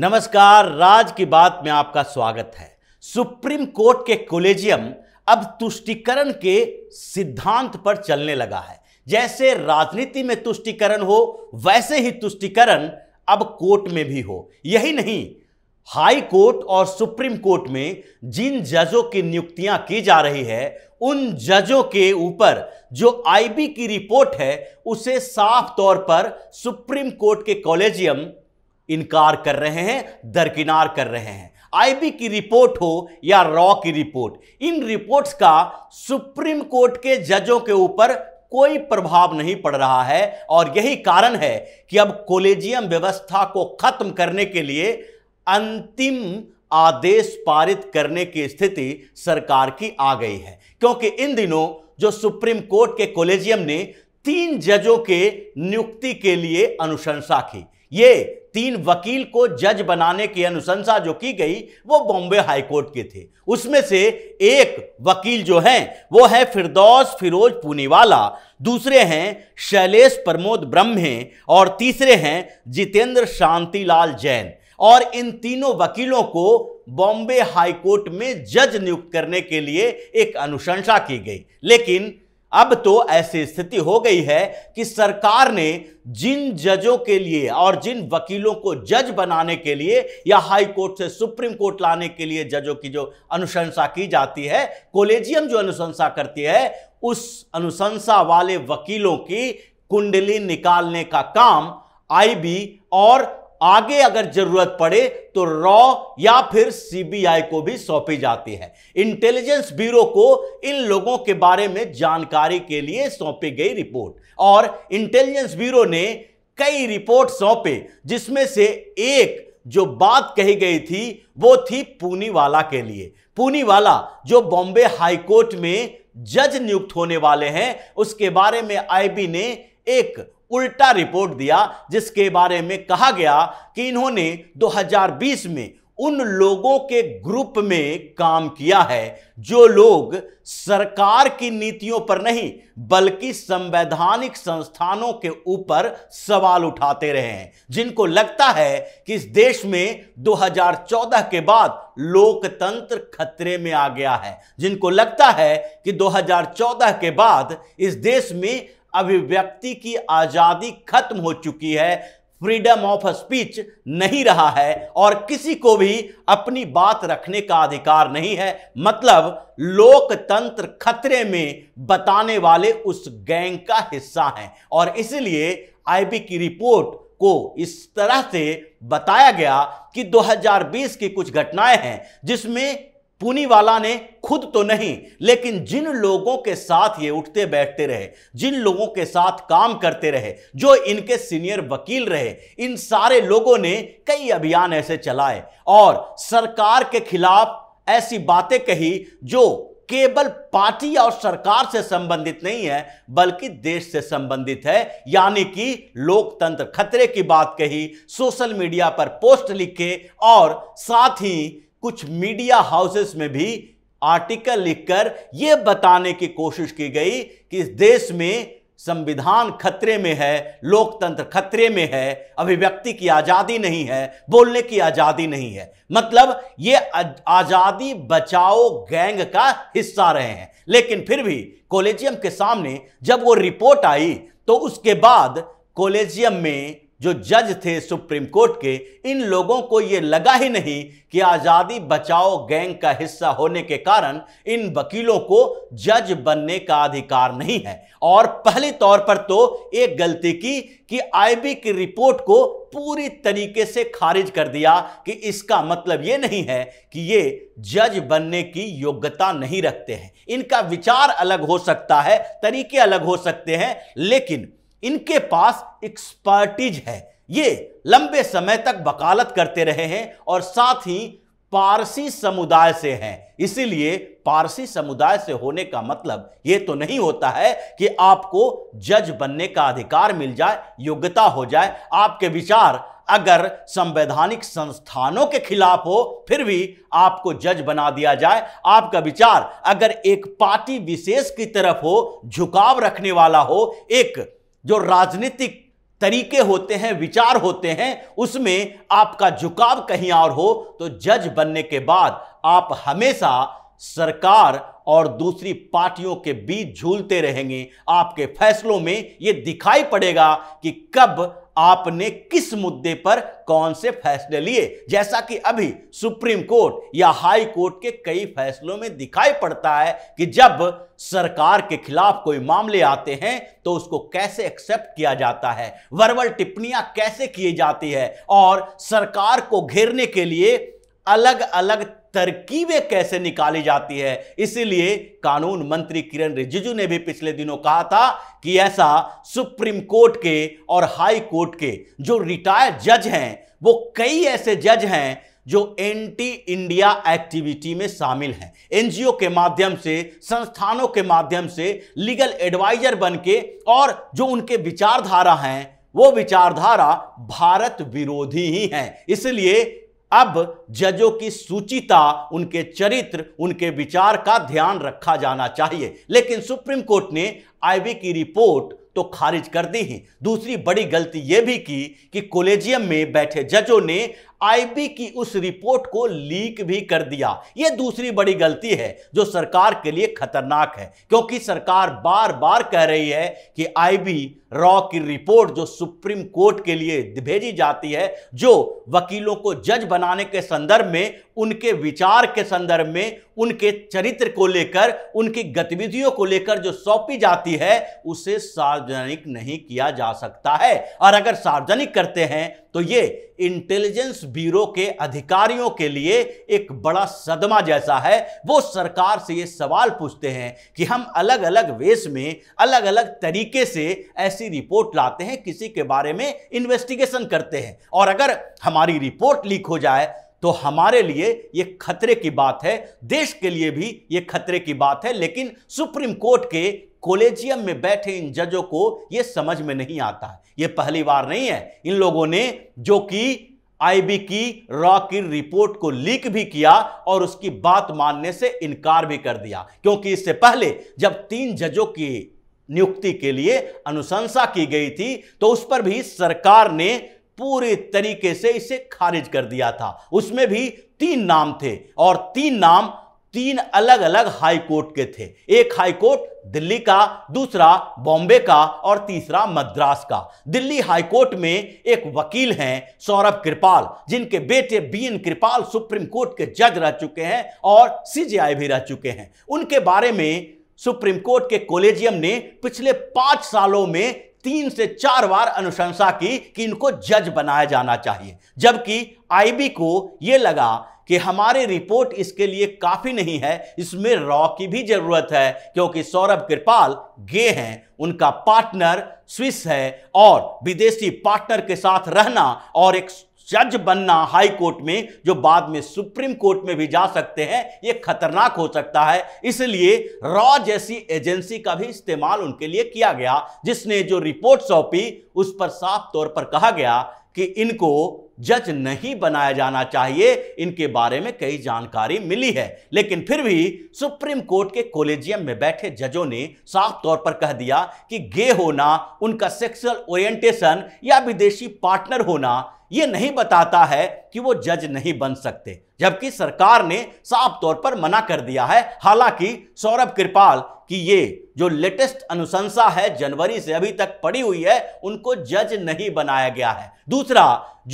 नमस्कार राज की बात में आपका स्वागत है सुप्रीम कोर्ट के कोलेजियम अब तुष्टिकरण के सिद्धांत पर चलने लगा है जैसे राजनीति में तुष्टिकरण हो वैसे ही तुष्टिकरण अब कोर्ट में भी हो यही नहीं हाई कोर्ट और सुप्रीम कोर्ट में जिन जजों की नियुक्तियां की जा रही है उन जजों के ऊपर जो आईबी की रिपोर्ट है उसे साफ तौर पर सुप्रीम कोर्ट के कॉलेजियम इनकार कर रहे हैं दरकिनार कर रहे हैं आईबी की रिपोर्ट हो या रॉ की रिपोर्ट इन रिपोर्ट्स का सुप्रीम कोर्ट के जजों के ऊपर कोई प्रभाव नहीं पड़ रहा है और यही कारण है कि अब कोलेजियम व्यवस्था को खत्म करने के लिए अंतिम आदेश पारित करने की स्थिति सरकार की आ गई है क्योंकि इन दिनों जो सुप्रीम कोर्ट के कोलेजियम ने तीन जजों के नियुक्ति के लिए अनुशंसा की ये तीन वकील को जज बनाने की अनुशंसा जो की गई वो बॉम्बे हाईकोर्ट के थे उसमें से एक वकील जो हैं वो है फिरदौस फिरोज पूनीवाला दूसरे हैं शैलेश प्रमोद ब्रह्मे और तीसरे हैं जितेंद्र शांतिलाल जैन और इन तीनों वकीलों को बॉम्बे हाईकोर्ट में जज नियुक्त करने के लिए एक अनुशंसा की गई लेकिन अब तो ऐसी स्थिति हो गई है कि सरकार ने जिन जजों के लिए और जिन वकीलों को जज बनाने के लिए या हाई कोर्ट से सुप्रीम कोर्ट लाने के लिए जजों की जो अनुशंसा की जाती है कोलेजियम जो अनुशंसा करती है उस अनुशंसा वाले वकीलों की कुंडली निकालने का काम आईबी और आगे अगर जरूरत पड़े तो रॉ या फिर सीबीआई को भी सौंपी जाती है इंटेलिजेंस ब्यूरो को इन लोगों के बारे में जानकारी के लिए सौंपी गई रिपोर्ट और इंटेलिजेंस ब्यूरो ने कई रिपोर्ट सौंपे जिसमें से एक जो बात कही गई थी वो थी पूनीवाला के लिए पूनीवाला जो बॉम्बे हाईकोर्ट में जज नियुक्त होने वाले हैं उसके बारे में आईबी ने एक उल्टा रिपोर्ट दिया जिसके बारे में कहा गया कि इन्होंने 2020 में उन लोगों के ग्रुप में काम किया है जो लोग सरकार की नीतियों पर नहीं बल्कि संवैधानिक संस्थानों के ऊपर सवाल उठाते रहे हैं जिनको लगता है कि इस देश में 2014 के बाद लोकतंत्र खतरे में आ गया है जिनको लगता है कि 2014 के बाद इस देश में अभिव्यक्ति की आज़ादी खत्म हो चुकी है फ्रीडम ऑफ स्पीच नहीं रहा है और किसी को भी अपनी बात रखने का अधिकार नहीं है मतलब लोकतंत्र खतरे में बताने वाले उस गैंग का हिस्सा हैं और इसलिए आईबी की रिपोर्ट को इस तरह से बताया गया कि 2020 की कुछ घटनाएं हैं जिसमें पूनीवाला ने खुद तो नहीं लेकिन जिन लोगों के साथ ये उठते बैठते रहे जिन लोगों के साथ काम करते रहे जो इनके सीनियर वकील रहे इन सारे लोगों ने कई अभियान ऐसे चलाए और सरकार के खिलाफ ऐसी बातें कही जो केवल पार्टी और सरकार से संबंधित नहीं है बल्कि देश से संबंधित है यानी कि लोकतंत्र खतरे की बात कही सोशल मीडिया पर पोस्ट लिखे और साथ ही कुछ मीडिया हाउसेस में भी आर्टिकल लिखकर यह बताने की कोशिश की गई कि इस देश में संविधान खतरे में है लोकतंत्र खतरे में है अभिव्यक्ति की आज़ादी नहीं है बोलने की आज़ादी नहीं है मतलब ये आज़ादी बचाओ गैंग का हिस्सा रहे हैं लेकिन फिर भी कॉलेजियम के सामने जब वो रिपोर्ट आई तो उसके बाद कॉलेजियम में जो जज थे सुप्रीम कोर्ट के इन लोगों को ये लगा ही नहीं कि आज़ादी बचाओ गैंग का हिस्सा होने के कारण इन वकीलों को जज बनने का अधिकार नहीं है और पहले तौर पर तो एक गलती की कि आईबी की रिपोर्ट को पूरी तरीके से खारिज कर दिया कि इसका मतलब ये नहीं है कि ये जज बनने की योग्यता नहीं रखते हैं इनका विचार अलग हो सकता है तरीके अलग हो सकते हैं लेकिन इनके पास एक्सपर्टीज है ये लंबे समय तक वकालत करते रहे हैं और साथ ही पारसी समुदाय से हैं इसीलिए पारसी समुदाय से होने का मतलब ये तो नहीं होता है कि आपको जज बनने का अधिकार मिल जाए योग्यता हो जाए आपके विचार अगर संवैधानिक संस्थानों के खिलाफ हो फिर भी आपको जज बना दिया जाए आपका विचार अगर एक पार्टी विशेष की तरफ हो झुकाव रखने वाला हो एक जो राजनीतिक तरीके होते हैं विचार होते हैं उसमें आपका झुकाव कहीं और हो तो जज बनने के बाद आप हमेशा सरकार और दूसरी पार्टियों के बीच झूलते रहेंगे आपके फैसलों में ये दिखाई पड़ेगा कि कब आपने किस मुद्दे पर कौन से फैसले लिए जैसा कि अभी सुप्रीम कोर्ट या हाई कोर्ट के कई फैसलों में दिखाई पड़ता है कि जब सरकार के खिलाफ कोई मामले आते हैं तो उसको कैसे एक्सेप्ट किया जाता है वर्बल टिप्पणियां कैसे की जाती है और सरकार को घेरने के लिए अलग अलग तरकीबें कैसे निकाली जाती है इसीलिए कानून मंत्री किरण रिजिजू ने भी पिछले दिनों कहा था कि ऐसा सुप्रीम कोर्ट के और हाई कोर्ट के जो रिटायर्ड जज हैं वो कई ऐसे जज हैं जो एंटी इंडिया एक्टिविटी में शामिल हैं एनजीओ के माध्यम से संस्थानों के माध्यम से लीगल एडवाइजर बन के और जो उनके विचारधारा हैं वो विचारधारा भारत विरोधी ही हैं इसलिए अब जजों की सूचिता उनके चरित्र उनके विचार का ध्यान रखा जाना चाहिए लेकिन सुप्रीम कोर्ट ने आईवी की रिपोर्ट तो खारिज कर दी ही दूसरी बड़ी गलती यह भी की कि कोलेजियम में बैठे जजों ने आईबी की उस रिपोर्ट को लीक भी कर दिया यह दूसरी बड़ी गलती है जो सरकार के लिए खतरनाक है क्योंकि सरकार बार बार कह रही है कि आईबी रॉ की रिपोर्ट जो सुप्रीम कोर्ट के लिए भेजी जाती है जो वकीलों को जज बनाने के संदर्भ में उनके विचार के संदर्भ में उनके चरित्र को लेकर उनकी गतिविधियों को लेकर जो सौंपी जाती है उसे सार्वजनिक नहीं किया जा सकता है और अगर सार्वजनिक करते हैं तो ये इंटेलिजेंस ब्यूरो के अधिकारियों के लिए एक बड़ा सदमा जैसा है वो सरकार से ये सवाल पूछते हैं कि हम अलग अलग वेश में अलग अलग तरीके से ऐसी रिपोर्ट लाते हैं किसी के बारे में इन्वेस्टिगेशन करते हैं और अगर हमारी रिपोर्ट लीक हो जाए तो हमारे लिए ये खतरे की बात है देश के लिए भी ये खतरे की बात है लेकिन सुप्रीम कोर्ट के कोलेजियम में बैठे इन जजों को यह समझ में नहीं आता है यह पहली बार नहीं है इन लोगों ने जो कि आईबी की रॉ की रिपोर्ट को लीक भी किया और उसकी बात मानने से इनकार भी कर दिया क्योंकि इससे पहले जब तीन जजों की नियुक्ति के लिए अनुशंसा की गई थी तो उस पर भी सरकार ने पूरे तरीके से इसे खारिज कर दिया था उसमें भी तीन नाम थे और तीन नाम तीन अलग अलग हाई कोर्ट के थे एक हाई कोर्ट दिल्ली का दूसरा बॉम्बे का और तीसरा मद्रास का दिल्ली हाई कोर्ट में एक वकील हैं सौरभ कृपाल जिनके बेटे B N Kirpal supreme court के जज रह चुके हैं और सीजीआई भी रह चुके हैं उनके बारे में सुप्रीम कोर्ट के कोलेजियम ने पिछले पांच सालों में तीन से चार बार अनुशंसा की कि इनको जज बनाया जाना चाहिए जबकि आईबी को यह लगा कि हमारी रिपोर्ट इसके लिए काफ़ी नहीं है इसमें रॉ की भी ज़रूरत है क्योंकि सौरभ कृपाल गे हैं उनका पार्टनर स्विस है और विदेशी पार्टनर के साथ रहना और एक जज बनना हाई कोर्ट में जो बाद में सुप्रीम कोर्ट में भी जा सकते हैं ये खतरनाक हो सकता है इसलिए रॉ जैसी एजेंसी का भी इस्तेमाल उनके लिए किया गया जिसने जो रिपोर्ट सौंपी उस पर साफ तौर पर कहा गया कि इनको जज नहीं बनाया जाना चाहिए इनके बारे में कई जानकारी मिली है लेकिन फिर भी सुप्रीम कोर्ट के कोलेजियम में बैठे जजों ने साफ तौर पर कह दिया कि गे होना उनका सेक्सुअल ओरिएंटेशन या विदेशी पार्टनर होना यह नहीं बताता है कि वो जज नहीं बन सकते जबकि सरकार ने साफ तौर पर मना कर दिया है हालांकि सौरभ कृपाल कि ये जो लेटेस्ट अनुशंसा है जनवरी से अभी तक पड़ी हुई है उनको जज नहीं बनाया गया है दूसरा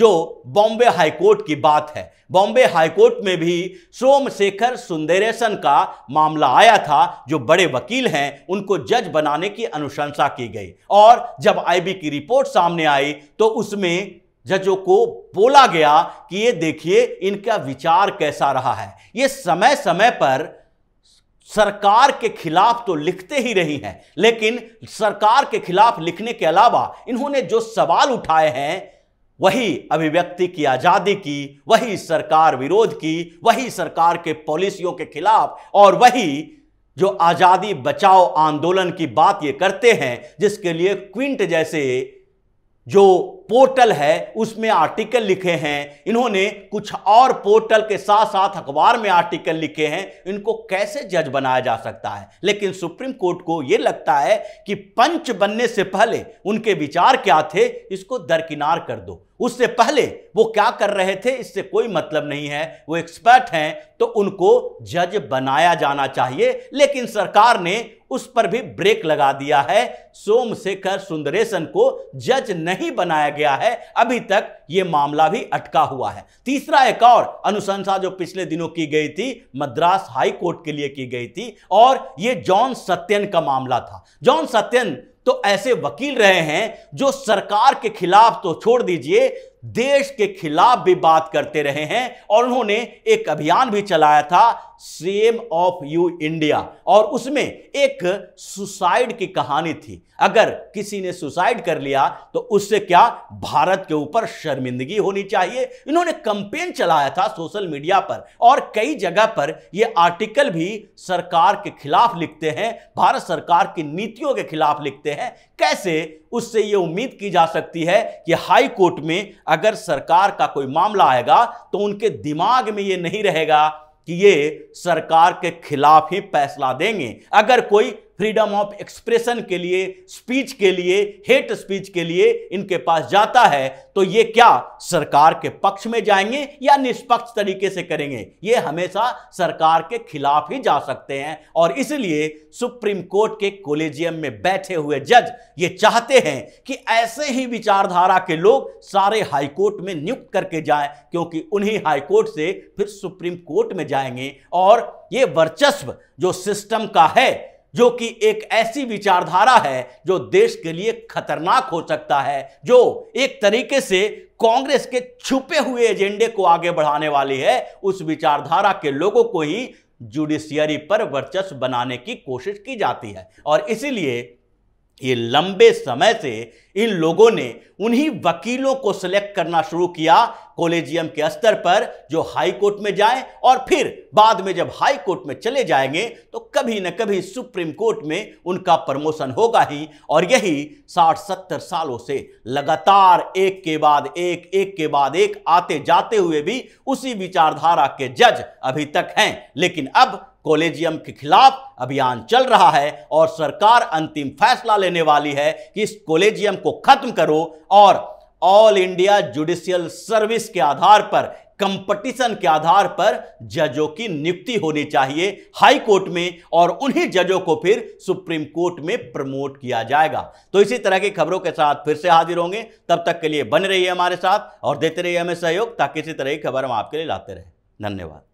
जो बॉम्बे हाईकोर्ट की बात है बॉम्बे हाईकोर्ट में भी सोमशेखर सुंदरेशन का मामला आया था जो बड़े वकील हैं उनको जज बनाने की अनुशंसा की गई और जब आईबी की रिपोर्ट सामने आई तो उसमें जजों को बोला गया कि ये देखिए इनका विचार कैसा रहा है ये समय समय पर सरकार के खिलाफ तो लिखते ही रही हैं लेकिन सरकार के खिलाफ लिखने के अलावा इन्होंने जो सवाल उठाए हैं वही अभिव्यक्ति की आज़ादी की वही सरकार विरोध की वही सरकार के पॉलिसियों के खिलाफ और वही जो आज़ादी बचाओ आंदोलन की बात ये करते हैं जिसके लिए क्विंट जैसे जो पोर्टल है उसमें आर्टिकल लिखे हैं इन्होंने कुछ और पोर्टल के साथ साथ अखबार में आर्टिकल लिखे हैं इनको कैसे जज बनाया जा सकता है लेकिन सुप्रीम कोर्ट को ये लगता है कि पंच बनने से पहले उनके विचार क्या थे इसको दरकिनार कर दो उससे पहले वो क्या कर रहे थे इससे कोई मतलब नहीं है वो एक्सपर्ट हैं तो उनको जज बनाया जाना चाहिए लेकिन सरकार ने उस पर भी ब्रेक लगा दिया है सोमशेखर सुंदरेशन को जज नहीं बनाया गया है अभी तक यह मामला भी अटका हुआ है तीसरा एक और अनुशंसा जो पिछले दिनों की गई थी मद्रास हाई कोर्ट के लिए की गई थी और यह जॉन सत्यन का मामला था जॉन सत्यन तो ऐसे वकील रहे हैं जो सरकार के खिलाफ तो छोड़ दीजिए देश के खिलाफ भी बात करते रहे हैं और उन्होंने एक अभियान भी चलाया था सेम ऑफ यू इंडिया और उसमें एक सुसाइड की कहानी थी अगर किसी ने सुसाइड कर लिया तो उससे क्या भारत के ऊपर शर्मिंदगी होनी चाहिए इन्होंने कंपेन चलाया था सोशल मीडिया पर और कई जगह पर ये आर्टिकल भी सरकार के खिलाफ लिखते हैं भारत सरकार की नीतियों के खिलाफ लिखते हैं कैसे उससे ये उम्मीद की जा सकती है कि हाई कोर्ट में अगर सरकार का कोई मामला आएगा तो उनके दिमाग में ये नहीं रहेगा कि ये सरकार के खिलाफ ही फैसला देंगे अगर कोई फ्रीडम ऑफ एक्सप्रेशन के लिए स्पीच के लिए हेट स्पीच के लिए इनके पास जाता है तो ये क्या सरकार के पक्ष में जाएंगे या निष्पक्ष तरीके से करेंगे ये हमेशा सरकार के खिलाफ ही जा सकते हैं और इसलिए सुप्रीम कोर्ट के कोलेजियम में बैठे हुए जज ये चाहते हैं कि ऐसे ही विचारधारा के लोग सारे हाईकोर्ट में नियुक्त करके जाएं क्योंकि उन्हीं हाईकोर्ट से फिर सुप्रीम कोर्ट में जाएंगे और ये वर्चस्व जो सिस्टम का है जो कि एक ऐसी विचारधारा है जो देश के लिए खतरनाक हो सकता है जो एक तरीके से कांग्रेस के छुपे हुए एजेंडे को आगे बढ़ाने वाली है उस विचारधारा के लोगों को ही जुडिशियरी पर वर्चस्व बनाने की कोशिश की जाती है और इसीलिए ये लंबे समय से इन लोगों ने उन्हीं वकीलों को सिलेक्ट करना शुरू किया कॉलेजियम के स्तर पर जो हाई कोर्ट में जाएं और फिर बाद में जब हाई कोर्ट में चले जाएंगे तो कभी न कभी सुप्रीम कोर्ट में उनका प्रमोशन होगा ही और यही साठ सत्तर सालों से लगातार एक के बाद एक एक के बाद एक आते जाते हुए भी उसी विचारधारा के जज अभी तक हैं लेकिन अब कॉलेजियम के खिलाफ अभियान चल रहा है और सरकार अंतिम फैसला लेने वाली है कि इस कॉलेजियम को खत्म करो और ऑल इंडिया जुडिशियल सर्विस के आधार पर कंपटीशन के आधार पर जजों की नियुक्ति होनी चाहिए हाई कोर्ट में और उन्हीं जजों को फिर सुप्रीम कोर्ट में प्रमोट किया जाएगा तो इसी तरह की खबरों के साथ फिर से हाजिर होंगे तब तक के लिए बन रहिए हमारे साथ और देते रहिए हमें सहयोग ताकि इसी तरह की खबर हम आपके लिए लाते रहे धन्यवाद